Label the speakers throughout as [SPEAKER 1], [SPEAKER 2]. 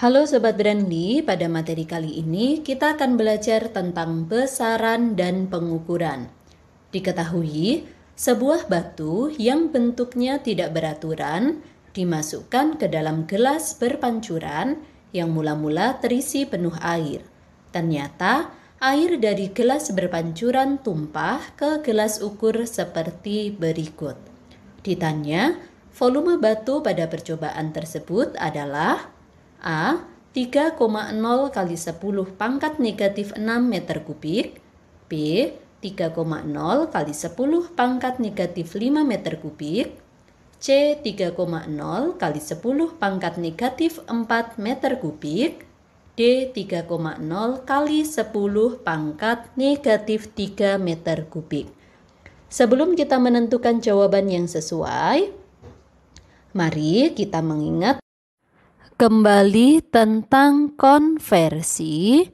[SPEAKER 1] Halo Sobat Brandly. pada materi kali ini kita akan belajar tentang besaran dan pengukuran. Diketahui, sebuah batu yang bentuknya tidak beraturan dimasukkan ke dalam gelas berpancuran yang mula-mula terisi penuh air. Ternyata, air dari gelas berpancuran tumpah ke gelas ukur seperti berikut. Ditanya, volume batu pada percobaan tersebut adalah A. 3,0 kali 10 pangkat negatif 6 meter kubik B. 3,0 kali 10 pangkat negatif 5 meter kubik C. 3,0 kali 10 pangkat negatif 4 meter kubik D. 3,0 kali 10 pangkat negatif 3 meter kubik Sebelum kita menentukan jawaban yang sesuai, mari kita mengingat kembali tentang konversi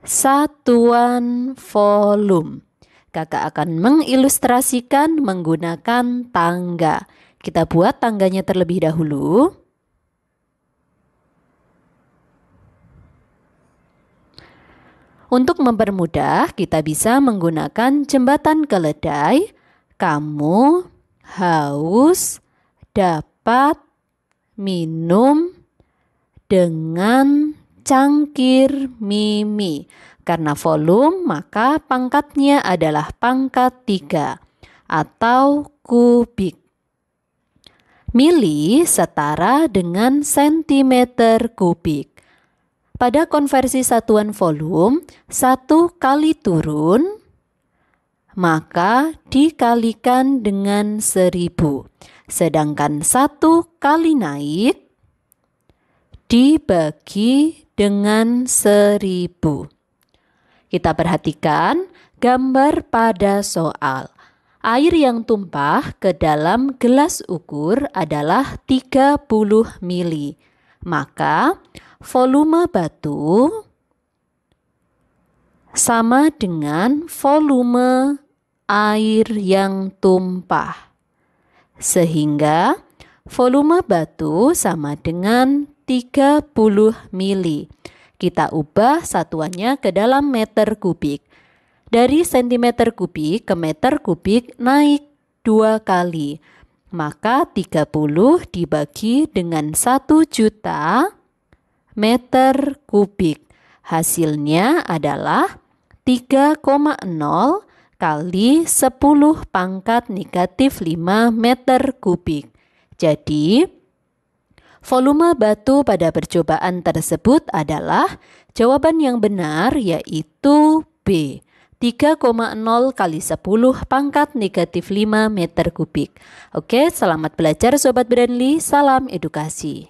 [SPEAKER 1] satuan volume. Kakak akan mengilustrasikan menggunakan tangga. Kita buat tangganya terlebih dahulu. Untuk mempermudah, kita bisa menggunakan jembatan keledai. Kamu haus dapat minum dengan cangkir mimi. Karena volume, maka pangkatnya adalah pangkat 3 atau kubik. Mili setara dengan sentimeter kubik. Pada konversi satuan volume, satu kali turun maka dikalikan dengan seribu. Sedangkan satu kali naik dibagi dengan seribu. Kita perhatikan gambar pada soal. Air yang tumpah ke dalam gelas ukur adalah 30 mili. Maka volume batu sama dengan volume air yang tumpah. Sehingga volume batu sama dengan 30 mili. Kita ubah satuannya ke dalam meter kubik. Dari sentimeter kubik ke meter kubik naik dua kali. Maka 30 dibagi dengan 1 juta meter kubik. Hasilnya adalah 3,0 kali 10 pangkat negatif 5 meter kubik. Jadi, Volume batu pada percobaan tersebut adalah jawaban yang benar yaitu B. 3,0 kali 10 pangkat negatif 5 meter kubik. Oke, selamat belajar Sobat Brandly. Salam edukasi.